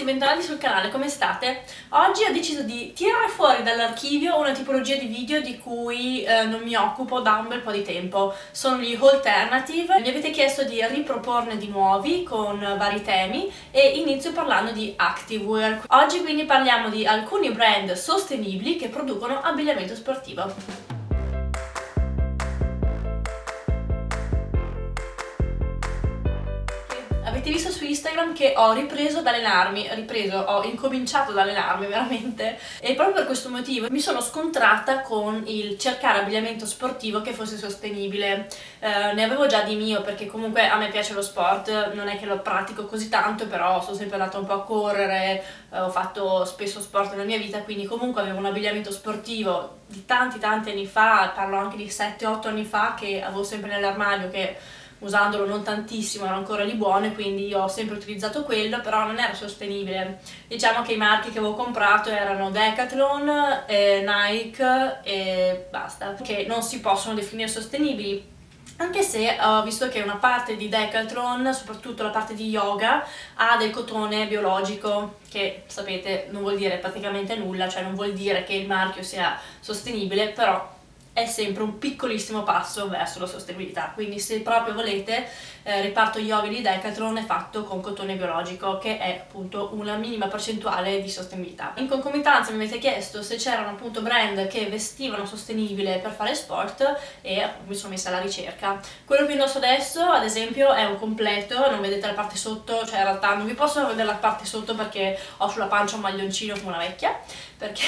ragazzi, bentornati sul canale, come state? Oggi ho deciso di tirare fuori dall'archivio una tipologia di video di cui eh, non mi occupo da un bel po' di tempo. Sono gli alternative, mi avete chiesto di riproporne di nuovi con vari temi e inizio parlando di activewear. Oggi quindi parliamo di alcuni brand sostenibili che producono abbigliamento sportivo. avete visto su Instagram che ho ripreso ad allenarmi, ripreso, ho incominciato ad allenarmi veramente e proprio per questo motivo mi sono scontrata con il cercare abbigliamento sportivo che fosse sostenibile. Eh, ne avevo già di mio perché comunque a me piace lo sport, non è che lo pratico così tanto, però sono sempre andata un po' a correre, eh, ho fatto spesso sport nella mia vita, quindi comunque avevo un abbigliamento sportivo di tanti tanti anni fa, parlo anche di 7-8 anni fa che avevo sempre nell'armadio che usandolo non tantissimo, erano ancora di buone, quindi io ho sempre utilizzato quello, però non era sostenibile. Diciamo che i marchi che avevo comprato erano Decathlon, eh, Nike e basta, che non si possono definire sostenibili. Anche se eh, ho visto che una parte di Decathlon, soprattutto la parte di yoga, ha del cotone biologico, che sapete non vuol dire praticamente nulla, cioè non vuol dire che il marchio sia sostenibile, però è sempre un piccolissimo passo verso la sostenibilità quindi se proprio volete eh, riparto Yovi di Decathlon è fatto con cotone biologico che è appunto una minima percentuale di sostenibilità in concomitanza mi avete chiesto se c'erano appunto brand che vestivano sostenibile per fare sport e mi sono messa alla ricerca quello che indosso adesso ad esempio è un completo non vedete la parte sotto cioè in realtà non vi posso vedere la parte sotto perché ho sulla pancia un maglioncino come una vecchia perché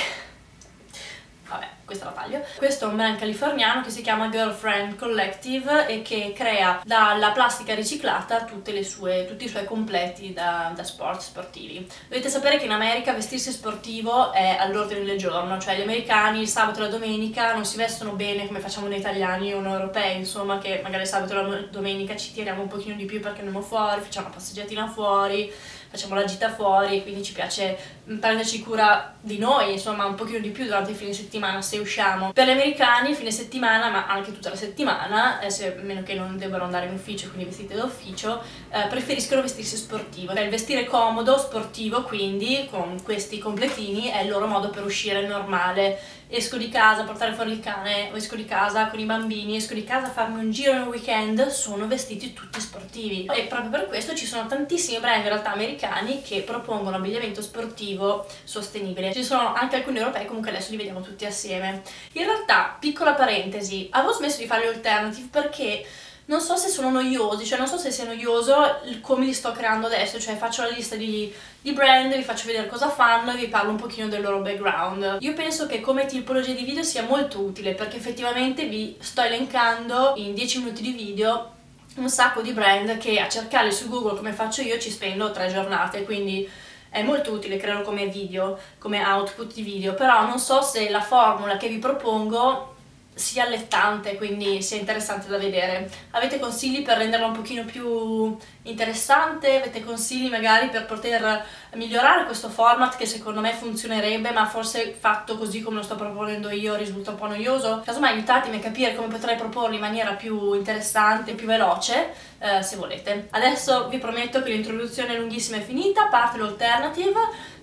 vabbè questa la taglio. Questo è un brand californiano che si chiama Girlfriend Collective e che crea dalla plastica riciclata sue, tutti i suoi completi da, da sport, sportivi. Dovete sapere che in America vestirsi sportivo è all'ordine del giorno, cioè gli americani il sabato e la domenica non si vestono bene come facciamo noi italiani o noi europei, insomma, che magari il sabato e la domenica ci tiriamo un pochino di più perché andiamo fuori, facciamo una passeggiatina fuori, facciamo la gita fuori, quindi ci piace Mm, prenderci cura di noi, insomma, un pochino di più durante il fine settimana se usciamo. Per gli americani fine settimana, ma anche tutta la settimana, eh, se, a meno che non debbano andare in ufficio, quindi vestite d'ufficio, eh, preferiscono vestirsi sportivo. Cioè, il vestire comodo, sportivo, quindi con questi completini è il loro modo per uscire normale esco di casa a portare fuori il cane, o esco di casa con i bambini, esco di casa a farmi un giro nel weekend, sono vestiti tutti sportivi. E proprio per questo ci sono tantissimi brand in realtà americani che propongono abbigliamento sportivo sostenibile. Ci sono anche alcuni europei, comunque adesso li vediamo tutti assieme. In realtà, piccola parentesi, avevo smesso di fare le alternative perché non so se sono noiosi, cioè non so se sia noioso come li sto creando adesso, cioè faccio la lista di, di brand, vi faccio vedere cosa fanno e vi parlo un pochino del loro background. Io penso che come tipologia di video sia molto utile perché effettivamente vi sto elencando in 10 minuti di video un sacco di brand che a cercarli su Google come faccio io ci spendo tre giornate, quindi è molto utile crearlo come video, come output di video, però non so se la formula che vi propongo sia allettante, quindi sia interessante da vedere. Avete consigli per renderla un pochino più interessante? Avete consigli magari per poter migliorare questo format che secondo me funzionerebbe ma forse fatto così come lo sto proponendo io risulta un po' noioso casomai aiutatemi a capire come potrei proporlo in maniera più interessante più veloce eh, se volete adesso vi prometto che l'introduzione lunghissima è finita parte l'alternative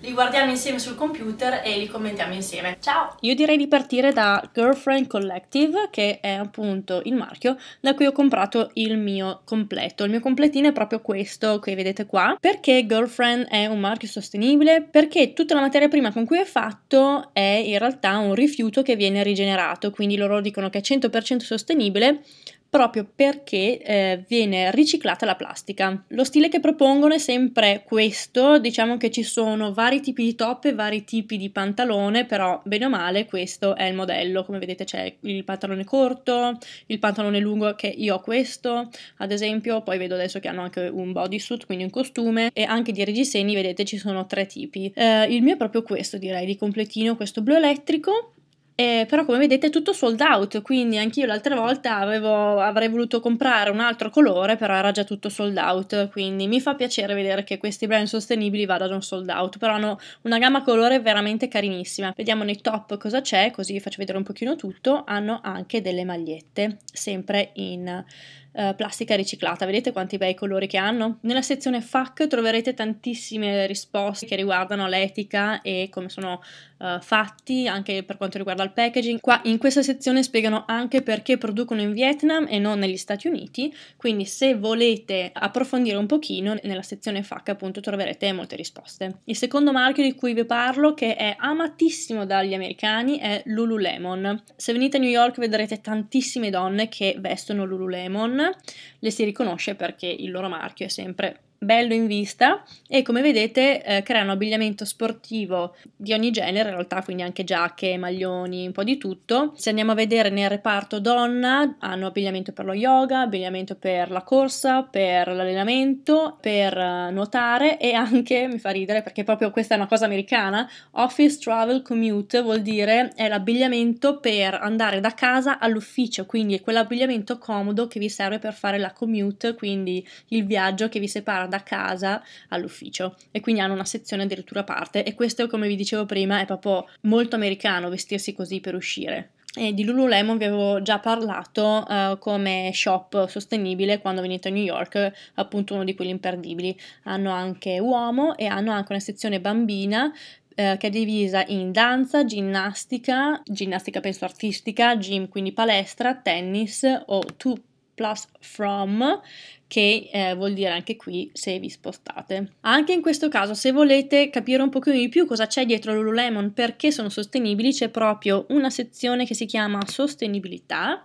li guardiamo insieme sul computer e li commentiamo insieme ciao io direi di partire da Girlfriend Collective che è appunto il marchio da cui ho comprato il mio completo il mio completino è proprio questo che vedete qua perché Girlfriend è un marchio più sostenibile perché tutta la materia prima con cui è fatto è in realtà un rifiuto che viene rigenerato, quindi loro dicono che è 100% sostenibile, proprio perché eh, viene riciclata la plastica. Lo stile che propongono è sempre questo, diciamo che ci sono vari tipi di top e vari tipi di pantalone, però bene o male questo è il modello, come vedete c'è il pantalone corto, il pantalone lungo che io ho questo, ad esempio, poi vedo adesso che hanno anche un bodysuit, quindi un costume e anche di reggiseni, vedete ci sono tre tipi. Eh, il mio è proprio questo direi, di completino questo blu elettrico eh, però come vedete è tutto sold out, quindi anch'io l'altra volta avevo, avrei voluto comprare un altro colore, però era già tutto sold out, quindi mi fa piacere vedere che questi brand sostenibili vadano sold out, però hanno una gamma colore veramente carinissima. Vediamo nei top cosa c'è, così vi faccio vedere un pochino tutto. Hanno anche delle magliette, sempre in eh, plastica riciclata. Vedete quanti bei colori che hanno? Nella sezione FAC troverete tantissime risposte che riguardano l'etica e come sono eh, fatti, anche per quanto riguarda il packaging. Qua in questa sezione spiegano anche perché producono in Vietnam e non negli Stati Uniti, quindi se volete approfondire un pochino, nella sezione FAC appunto troverete molte risposte. Il secondo marchio di cui vi parlo, che è amatissimo dagli americani, è Lululemon. Se venite a New York vedrete tantissime donne che vestono Lululemon le si riconosce perché il loro marchio è sempre bello in vista e come vedete eh, creano abbigliamento sportivo di ogni genere in realtà quindi anche giacche, maglioni, un po' di tutto se andiamo a vedere nel reparto donna hanno abbigliamento per lo yoga, abbigliamento per la corsa, per l'allenamento per uh, nuotare e anche, mi fa ridere perché proprio questa è una cosa americana office travel commute vuol dire è l'abbigliamento per andare da casa all'ufficio quindi è quell'abbigliamento comodo che vi serve per fare la commute quindi il viaggio che vi separa da casa all'ufficio e quindi hanno una sezione addirittura a parte e questo come vi dicevo prima è proprio molto americano vestirsi così per uscire. E di Lululemon vi avevo già parlato uh, come shop sostenibile quando venite a New York, appunto uno di quelli imperdibili. Hanno anche uomo e hanno anche una sezione bambina eh, che è divisa in danza, ginnastica, ginnastica penso artistica, gym quindi palestra, tennis o two plus from che eh, vuol dire anche qui se vi spostate. Anche in questo caso, se volete capire un pochino di più cosa c'è dietro l'Ululemon, perché sono sostenibili, c'è proprio una sezione che si chiama sostenibilità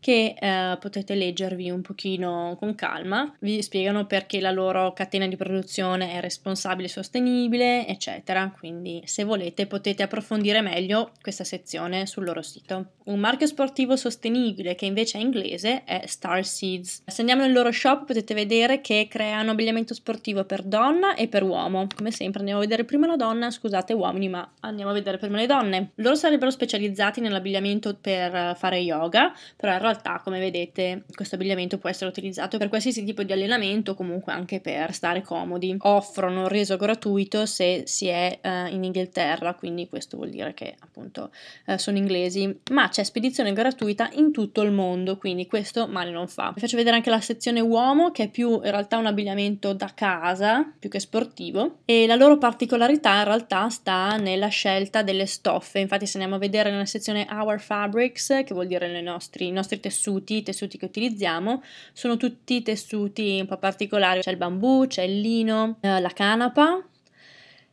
che eh, potete leggervi un pochino con calma. Vi spiegano perché la loro catena di produzione è responsabile e sostenibile, eccetera. Quindi se volete potete approfondire meglio questa sezione sul loro sito. Un marchio sportivo sostenibile che invece è inglese è Star Seeds. Se andiamo nel loro shop potete vedere che creano abbigliamento sportivo per donna e per uomo. Come sempre andiamo a vedere prima la donna, scusate uomini, ma andiamo a vedere prima le donne. Loro sarebbero specializzati nell'abbigliamento per eh, fare yoga, però in realtà, come vedete, questo abbigliamento può essere utilizzato per qualsiasi tipo di allenamento, comunque anche per stare comodi. Offrono reso gratuito se si è eh, in Inghilterra, quindi questo vuol dire che appunto eh, sono inglesi, ma c'è spedizione gratuita in tutto il mondo, quindi questo male non fa. Vi faccio vedere anche la sezione uomo, che è più in realtà un abbigliamento da casa, più che sportivo, e la loro particolarità in realtà sta nella scelta delle stoffe. Infatti se andiamo a vedere nella sezione Our Fabrics, che vuol dire nostri, i nostri tessuti, i tessuti che utilizziamo, sono tutti tessuti un po' particolari, c'è il bambù, c'è il lino, eh, la canapa,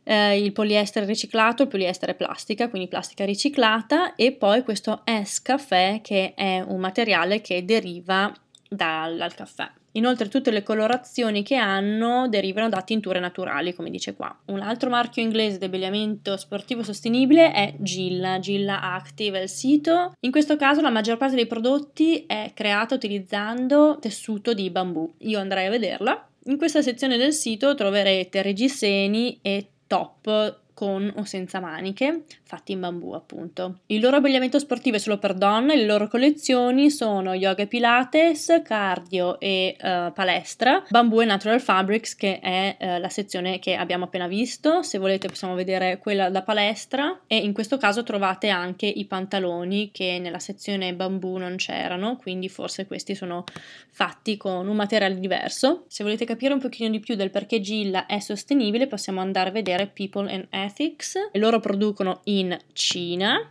eh, il poliestere riciclato, il poliestere plastica, quindi plastica riciclata e poi questo S-caffè che è un materiale che deriva dal, dal caffè. Inoltre tutte le colorazioni che hanno derivano da tinture naturali, come dice qua. Un altro marchio inglese di abbigliamento sportivo sostenibile è Gilla. Gilla Active il sito. In questo caso la maggior parte dei prodotti è creata utilizzando tessuto di bambù. Io andrei a vederla. In questa sezione del sito troverete reggiseni e top con o senza maniche, fatti in bambù appunto. Il loro abbigliamento sportivo è solo per donne, le loro collezioni sono yoga e pilates, cardio e uh, palestra, bambù e natural fabrics che è uh, la sezione che abbiamo appena visto, se volete possiamo vedere quella da palestra e in questo caso trovate anche i pantaloni che nella sezione bambù non c'erano, quindi forse questi sono fatti con un materiale diverso. Se volete capire un pochino di più del perché Gilla è sostenibile possiamo andare a vedere People and Air Ethics. E loro producono in Cina.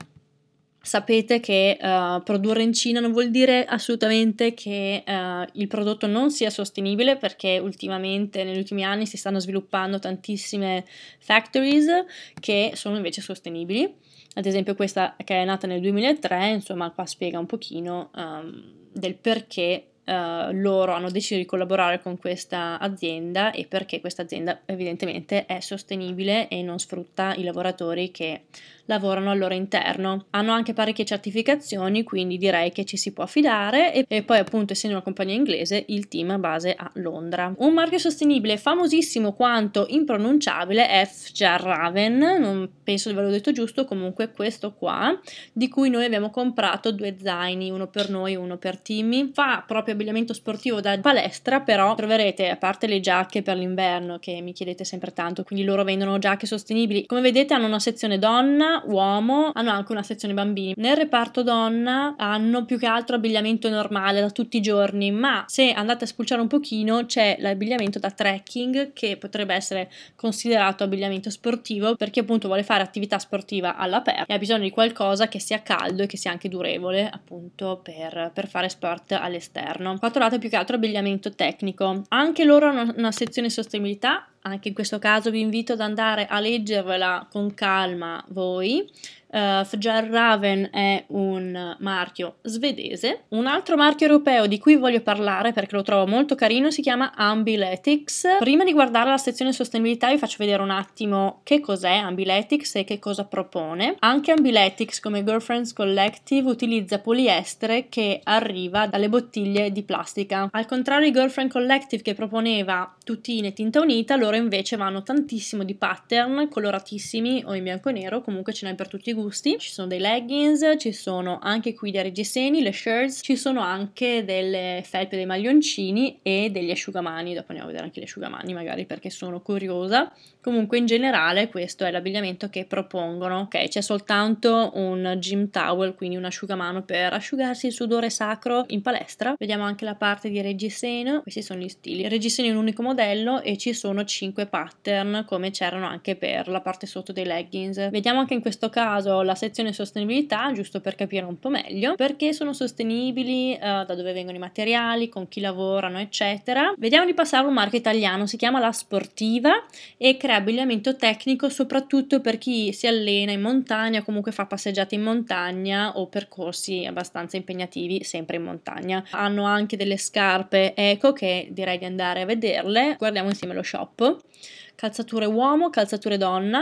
Sapete che uh, produrre in Cina non vuol dire assolutamente che uh, il prodotto non sia sostenibile perché ultimamente, negli ultimi anni, si stanno sviluppando tantissime factories che sono invece sostenibili. Ad esempio questa che è nata nel 2003, insomma qua spiega un pochino um, del perché eh, loro hanno deciso di collaborare con questa azienda e perché questa azienda evidentemente è sostenibile e non sfrutta i lavoratori che lavorano al loro interno. Hanno anche parecchie certificazioni, quindi direi che ci si può affidare e, e poi appunto essendo una compagnia inglese il team ha base a Londra. Un marchio sostenibile famosissimo quanto impronunciabile è FJR Raven, non penso di averlo detto giusto, comunque questo qua, di cui noi abbiamo comprato due zaini, uno per noi, uno per Timmy. Fa proprio abbigliamento sportivo da palestra, però troverete, a parte le giacche per l'inverno che mi chiedete sempre tanto, quindi loro vendono giacche sostenibili. Come vedete hanno una sezione donna, uomo, hanno anche una sezione bambini. Nel reparto donna hanno più che altro abbigliamento normale da tutti i giorni, ma se andate a spulciare un pochino c'è l'abbigliamento da trekking che potrebbe essere considerato abbigliamento sportivo per chi appunto vuole fare attività sportiva all'aperto e ha bisogno di qualcosa che sia caldo e che sia anche durevole appunto per, per fare sport all'esterno interno, un fatturato più che altro abbigliamento tecnico. Anche loro hanno una sezione sostenibilità anche in questo caso vi invito ad andare a leggervela con calma voi. Uh, eh, Fjallraven è un marchio svedese. Un altro marchio europeo di cui voglio parlare perché lo trovo molto carino si chiama Ambiletics. Prima di guardare la sezione sostenibilità vi faccio vedere un attimo che cos'è Ambiletics e che cosa propone. Anche Ambiletics come Girlfriends Collective utilizza poliestere che arriva dalle bottiglie di plastica. Al contrario di Girlfriend Collective che proponeva tutine tinta unita, loro invece vanno tantissimo di pattern coloratissimi o in bianco e nero, comunque ce n'è per tutti i gusti. Ci sono dei leggings, ci sono anche qui dei reggiseni, le shirts, ci sono anche delle felpe dei maglioncini e degli asciugamani. Dopo andiamo a vedere anche gli asciugamani magari perché sono curiosa. Comunque in generale questo è l'abbigliamento che propongono, ok? C'è soltanto un gym towel, quindi un asciugamano per asciugarsi il sudore sacro in palestra. Vediamo anche la parte di reggiseno, questi sono gli stili. reggiseno è un unico modello e ci sono 5 5 pattern come c'erano anche per la parte sotto dei leggings. Vediamo anche in questo caso la sezione sostenibilità, giusto per capire un po' meglio, perché sono sostenibili, eh, da dove vengono i materiali, con chi lavorano, eccetera. Vediamo di passare a un marchio italiano, si chiama La Sportiva e crea abbigliamento tecnico soprattutto per chi si allena in montagna, comunque fa passeggiate in montagna o percorsi abbastanza impegnativi sempre in montagna. Hanno anche delle scarpe eco che direi di andare a vederle. Guardiamo insieme lo shop calzature uomo, calzature donna,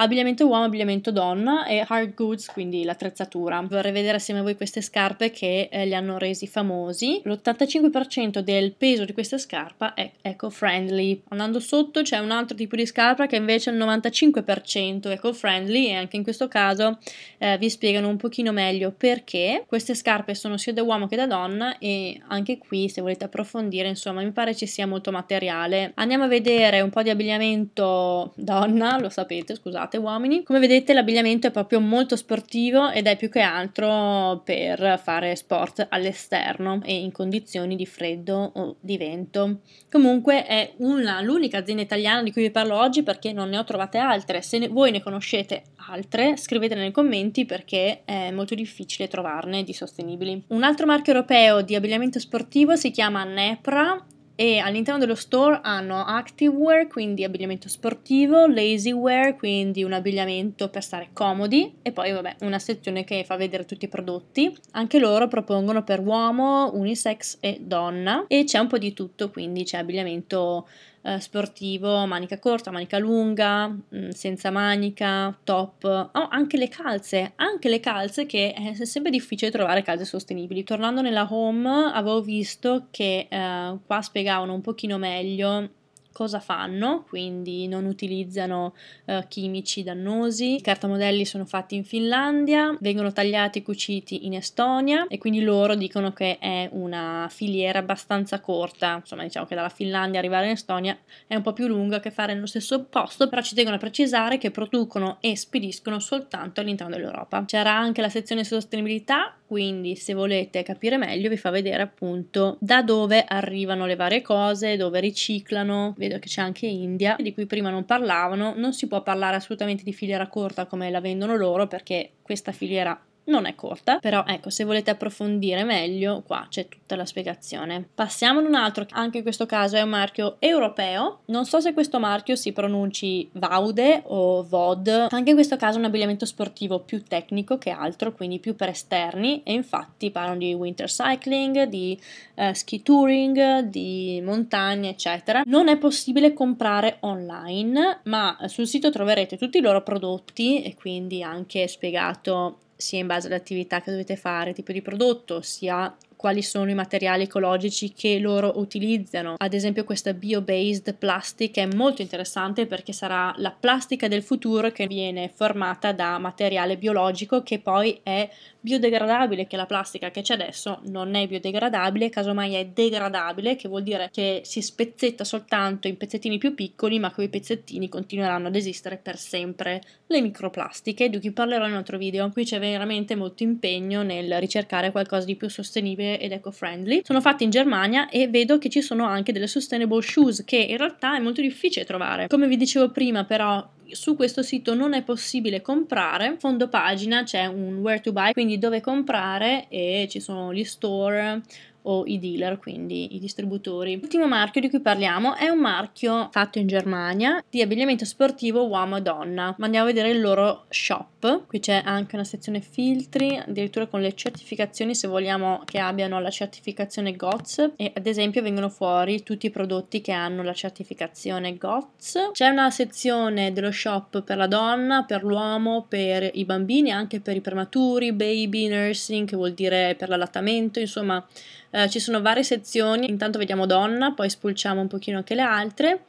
abbigliamento uomo, abbigliamento donna e hard goods, quindi l'attrezzatura. Vorrei vedere assieme a voi queste scarpe che eh, li hanno resi famosi. L'85% del peso di questa scarpa è eco-friendly. Andando sotto c'è un altro tipo di scarpa che invece è il 95% eco-friendly e anche in questo caso eh, vi spiegano un pochino meglio perché queste scarpe sono sia da uomo che da donna e anche qui se volete approfondire insomma mi pare ci sia molto materiale. Andiamo a vedere un po' di abbigliamento donna, lo sapete, scusate fate uomini. Come vedete l'abbigliamento è proprio molto sportivo ed è più che altro per fare sport all'esterno e in condizioni di freddo o di vento. Comunque è una, l'unica azienda italiana di cui vi parlo oggi perché non ne ho trovate altre. Se ne, voi ne conoscete altre scrivetele nei commenti perché è molto difficile trovarne di sostenibili. Un altro marchio europeo di abbigliamento sportivo si chiama Nepra e all'interno dello store hanno activewear, quindi abbigliamento sportivo, lazywear, quindi un abbigliamento per stare comodi e poi vabbè, una sezione che fa vedere tutti i prodotti. Anche loro propongono per uomo, unisex e donna e c'è un po' di tutto, quindi c'è abbigliamento eh, sportivo, manica corta, manica lunga, mh, mm, senza manica, top, oh, anche le calze, anche le calze che eh, è sempre difficile trovare calze sostenibili. Tornando nella home avevo visto che eh, qua spiegavano un pochino meglio cosa fanno, quindi non utilizzano eh, chimici dannosi. I cartamodelli sono fatti in Finlandia, vengono tagliati e cuciti in Estonia e quindi loro dicono che è una filiera abbastanza corta, insomma diciamo che dalla Finlandia arrivare in Estonia è un po' più lunga che fare nello stesso posto, però ci tengono a precisare che producono e spediscono soltanto all'interno dell'Europa. C'era anche la sezione sostenibilità quindi se volete capire meglio vi fa vedere appunto da dove arrivano le varie cose, dove riciclano, vedo che c'è anche India, di cui prima non parlavano, non si può parlare assolutamente di filiera corta come la vendono loro perché questa filiera non è corta, però ecco, se volete approfondire meglio, qua c'è tutta la spiegazione. Passiamo ad un altro, anche in questo caso è un marchio europeo. Non so se questo marchio si pronunci Vaude o VOD. Anche in questo caso è un abbigliamento sportivo più tecnico che altro, quindi più per esterni e infatti parlano di winter cycling, di eh, ski touring, di montagne, eccetera. Non è possibile comprare online, ma eh, sul sito troverete tutti i loro prodotti e quindi anche spiegato sia in base all'attività che dovete fare, tipo di prodotto, sia quali sono i materiali ecologici che loro utilizzano. Ad esempio questa bio-based plastic è molto interessante perché sarà la plastica del futuro che viene formata da materiale biologico che poi è biodegradabile, che la plastica che c'è adesso non è biodegradabile, casomai è degradabile, che vuol dire che si spezzetta soltanto in pezzettini più piccoli, ma quei pezzettini continueranno ad esistere per sempre. Le microplastiche, di cui parlerò in un altro video, qui c'è veramente molto impegno nel ricercare qualcosa di più sostenibile sostenibile ed eco-friendly. Sono fatti in Germania e vedo che ci sono anche delle sustainable shoes che in realtà è molto difficile trovare. Come vi dicevo prima, però su questo sito non è possibile comprare. Fondo pagina c'è un where to buy, quindi dove comprare e ci sono gli store o i dealer, quindi i distributori. L'ultimo marchio di cui parliamo è un marchio fatto in Germania di abbigliamento sportivo uomo e donna. Ma andiamo a vedere il loro shop. Qui c'è anche una sezione filtri, addirittura con le certificazioni se vogliamo che abbiano la certificazione GOTS e ad esempio vengono fuori tutti i prodotti che hanno la certificazione GOTS. C'è una sezione dello shop per la donna, per l'uomo, per i bambini, anche per i prematuri, baby, nursing, che vuol dire per l'allattamento, insomma eh, ci sono varie sezioni, intanto vediamo donna, poi spulciamo un pochino anche le altre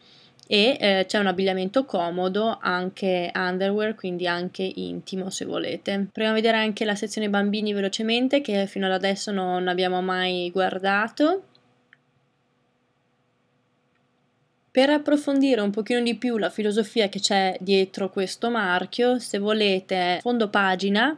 e eh, c'è un abbigliamento comodo, anche underwear, quindi anche intimo se volete. Proviamo a vedere anche la sezione bambini velocemente che fino ad adesso non abbiamo mai guardato. Per approfondire un pochino di più la filosofia che c'è dietro questo marchio, se volete fondo pagina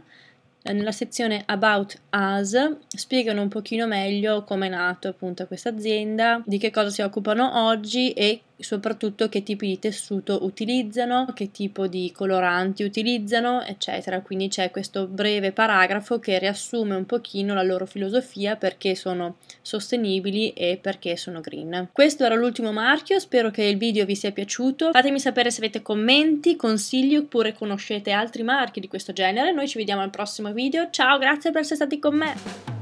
eh, nella sezione About Us spiegano un pochino meglio come è nato appunto questa azienda, di che cosa si occupano oggi e soprattutto che tipi di tessuto utilizzano, che tipo di coloranti utilizzano, eccetera. Quindi c'è questo breve paragrafo che riassume un pochino la loro filosofia perché sono sostenibili e perché sono green. Questo era l'ultimo marchio, spero che il video vi sia piaciuto. Fatemi sapere se avete commenti, consigli oppure conoscete altri marchi di questo genere. Noi ci vediamo al prossimo video. Ciao, grazie per essere stati con me.